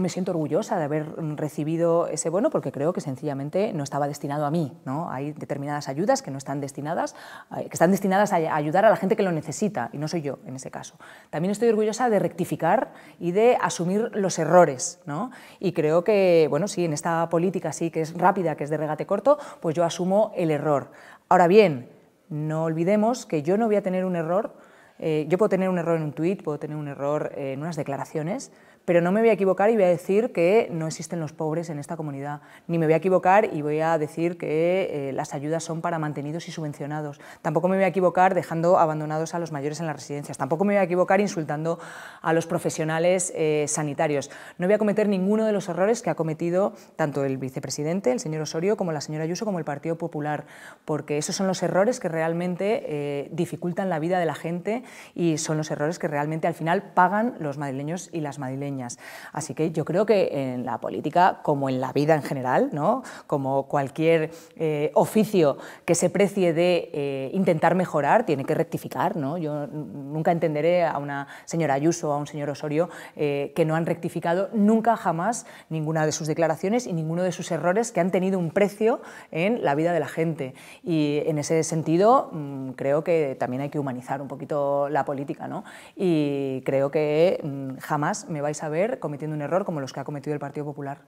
me siento orgullosa de haber mm, recibido ese bono porque creo que sencillamente no estaba destinado a mí. ¿no? Hay determinadas ayudas que no están destinadas, eh, que están destinadas a ayudar a la gente que lo necesita y no soy yo en ese caso. También estoy orgullosa de rectificar y de asumir los errores. Y creo que, bueno, sí, en esta política sí que es rápida, que es de regate corto, pues yo asumo el error. Ahora bien, no olvidemos que yo no voy a tener un error eh, yo puedo tener un error en un tuit, puedo tener un error eh, en unas declaraciones, pero no me voy a equivocar y voy a decir que no existen los pobres en esta comunidad, ni me voy a equivocar y voy a decir que eh, las ayudas son para mantenidos y subvencionados, tampoco me voy a equivocar dejando abandonados a los mayores en las residencias, tampoco me voy a equivocar insultando a los profesionales eh, sanitarios, no voy a cometer ninguno de los errores que ha cometido tanto el vicepresidente, el señor Osorio, como la señora Ayuso, como el Partido Popular, porque esos son los errores que realmente eh, dificultan la vida de la gente y son los errores que realmente al final pagan los madrileños y las madrileñas. Así que yo creo que en la política, como en la vida en general, ¿no? como cualquier eh, oficio que se precie de eh, intentar mejorar, tiene que rectificar. ¿no? Yo nunca entenderé a una señora Ayuso o a un señor Osorio eh, que no han rectificado nunca jamás ninguna de sus declaraciones y ninguno de sus errores que han tenido un precio en la vida de la gente. Y en ese sentido, mm, creo que también hay que humanizar un poquito la política. ¿no? Y creo que mm, jamás me vais saber cometiendo un error como los que ha cometido el Partido Popular?